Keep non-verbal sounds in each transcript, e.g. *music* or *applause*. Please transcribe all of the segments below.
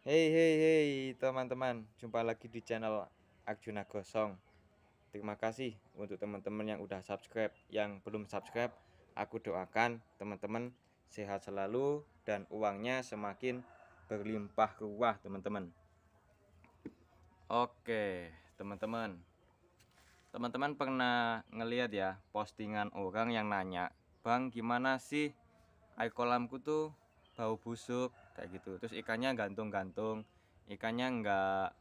Hei hei hei teman-teman, jumpa lagi di channel Arjuna Gosong. Terima kasih untuk teman-teman yang udah subscribe, yang belum subscribe, aku doakan teman-teman sehat selalu dan uangnya semakin berlimpah ruah teman-teman. Oke, teman-teman. Teman-teman pernah ngelihat ya postingan orang yang nanya, "Bang, gimana sih air kolamku tuh bau busuk?" kayak gitu terus ikannya gantung-gantung ikannya enggak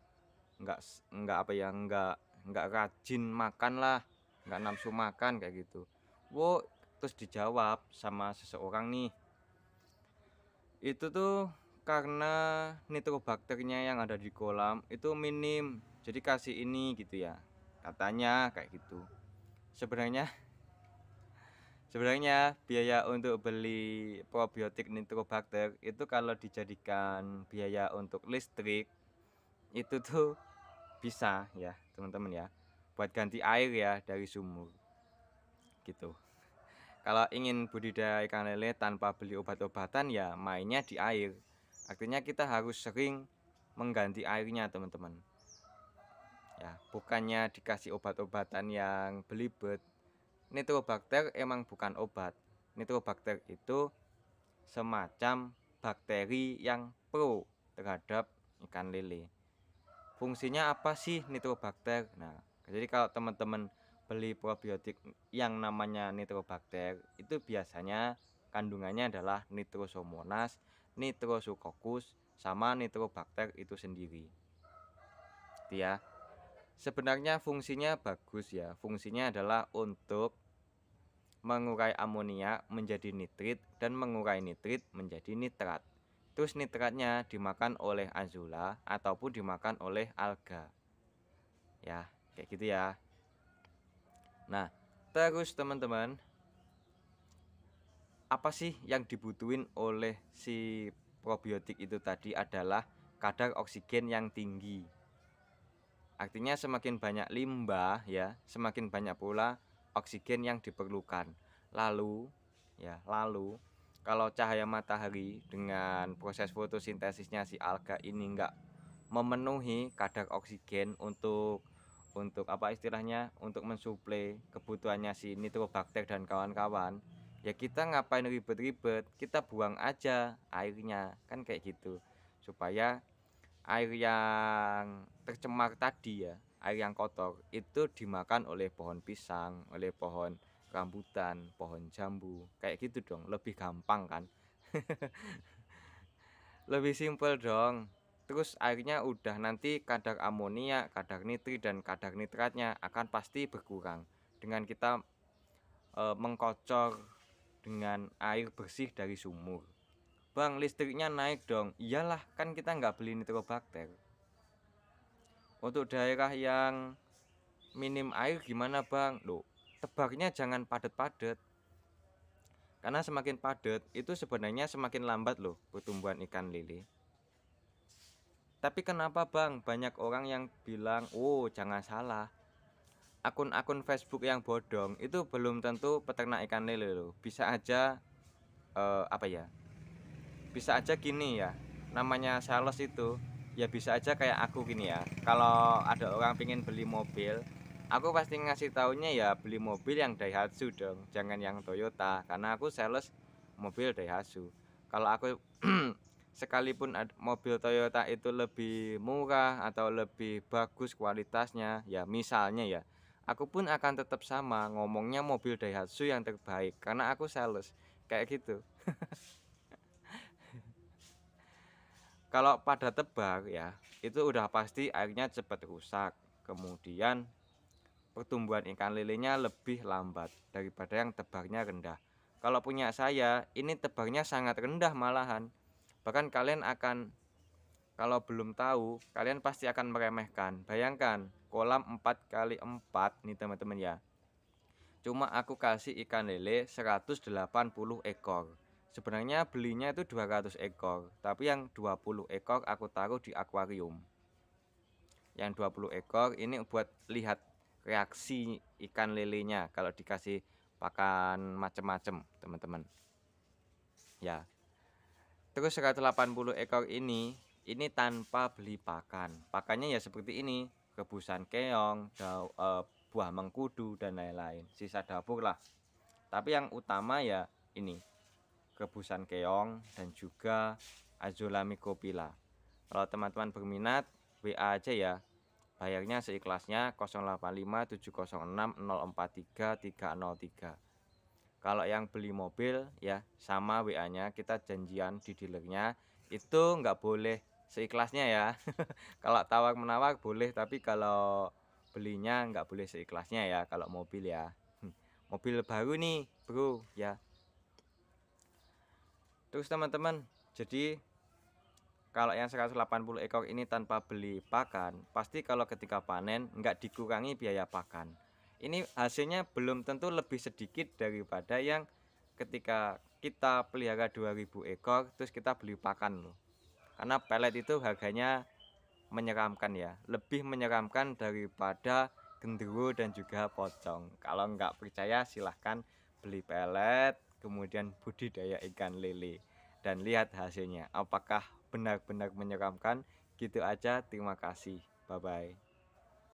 enggak nggak apa ya enggak enggak rajin makan lah enggak nafsu makan kayak gitu wo terus dijawab sama seseorang nih itu tuh karena nitrobakternya yang ada di kolam itu minim jadi kasih ini gitu ya katanya kayak gitu sebenarnya Sebenarnya biaya untuk beli probiotik nitrobacter itu kalau dijadikan biaya untuk listrik itu tuh bisa ya teman-teman ya buat ganti air ya dari sumur gitu kalau ingin budidaya ikan lele tanpa beli obat-obatan ya mainnya di air artinya kita harus sering mengganti airnya teman-teman ya bukannya dikasih obat-obatan yang belibet nitrobakter emang bukan obat. Nitrobakter itu semacam bakteri yang pro terhadap ikan lele. Fungsinya apa sih nitrobakter? Nah, jadi kalau teman-teman beli probiotik yang namanya nitrobakter, itu biasanya kandungannya adalah nitrosomonas, nitrosukokus, sama nitrobakter itu sendiri. Gitu ya. Sebenarnya fungsinya bagus ya. Fungsinya adalah untuk mengurai amonia menjadi nitrit dan mengurai nitrit menjadi nitrat. Terus nitratnya dimakan oleh azula ataupun dimakan oleh alga. Ya, kayak gitu ya. Nah, terus teman-teman, apa sih yang dibutuhin oleh si probiotik itu tadi adalah kadar oksigen yang tinggi Artinya semakin banyak limbah ya, semakin banyak pula oksigen yang diperlukan. Lalu ya, lalu kalau cahaya matahari dengan proses fotosintesisnya si alga ini enggak memenuhi kadar oksigen untuk untuk apa istilahnya untuk mensuplai kebutuhannya si nitrobakter dan kawan-kawan ya kita ngapain ribet-ribet kita buang aja airnya kan kayak gitu supaya air yang tercemar tadi ya air yang kotor itu dimakan oleh pohon pisang oleh pohon rambutan pohon jambu kayak gitu dong lebih gampang kan *laughs* lebih simpel dong terus airnya udah nanti kadar amonia kadar nitri dan kadar nitratnya akan pasti berkurang dengan kita e, mengkocor dengan air bersih dari sumur bang listriknya naik dong iyalah kan kita nggak beli nitrobakter untuk daerah yang minim air gimana bang lo tebaknya jangan padat-padat karena semakin padat itu sebenarnya semakin lambat loh pertumbuhan ikan lili. tapi kenapa bang banyak orang yang bilang oh jangan salah akun-akun Facebook yang bodong itu belum tentu peternak ikan lele loh bisa aja uh, apa ya bisa aja gini ya namanya sales itu ya bisa aja kayak aku gini ya kalau ada orang pingin beli mobil aku pasti ngasih taunya ya beli mobil yang Daihatsu dong jangan yang Toyota karena aku sales mobil Daihatsu kalau aku *clears throat* sekalipun mobil Toyota itu lebih murah atau lebih bagus kualitasnya ya misalnya ya aku pun akan tetap sama ngomongnya mobil Daihatsu yang terbaik karena aku sales kayak gitu *laughs* kalau pada tebak ya itu udah pasti airnya cepat rusak kemudian pertumbuhan ikan lelenya lebih lambat daripada yang tebaknya rendah kalau punya saya ini tebaknya sangat rendah malahan bahkan kalian akan kalau belum tahu kalian pasti akan meremehkan bayangkan kolam 4 kali 4 nih teman-teman ya cuma aku kasih ikan lele 180 ekor Sebenarnya belinya itu 200 ekor, tapi yang 20 ekor aku taruh di akuarium. Yang 20 ekor ini buat lihat reaksi ikan lelenya kalau dikasih pakan macem-macem, teman-teman. Ya. Terus 180 ekor ini ini tanpa beli pakan. Pakannya ya seperti ini, rebusan keong, daw, e, eh, buah mengkudu dan lain-lain. Sisa dapur lah. Tapi yang utama ya ini rebusan keong dan juga azula mikopila Kalau teman-teman berminat, WA aja ya. Bayarnya seikhlasnya 085706043303. Kalau yang beli mobil ya sama WA-nya kita janjian di dealernya itu nggak boleh seikhlasnya ya. *laughs* kalau tawar menawar boleh tapi kalau belinya nggak boleh seikhlasnya ya kalau mobil ya. Hmm. mobil baru nih, Bro, ya terus teman-teman jadi kalau yang 180 ekor ini tanpa beli pakan pasti kalau ketika panen nggak dikurangi biaya pakan ini hasilnya belum tentu lebih sedikit daripada yang ketika kita pelihara 2000 ekor terus kita beli pakan loh karena pelet itu harganya menyeramkan ya lebih menyeramkan daripada gendruwo dan juga pocong kalau nggak percaya silahkan beli pelet kemudian budidaya ikan lele dan lihat hasilnya apakah benar-benar menyeramkan gitu aja terima kasih bye bye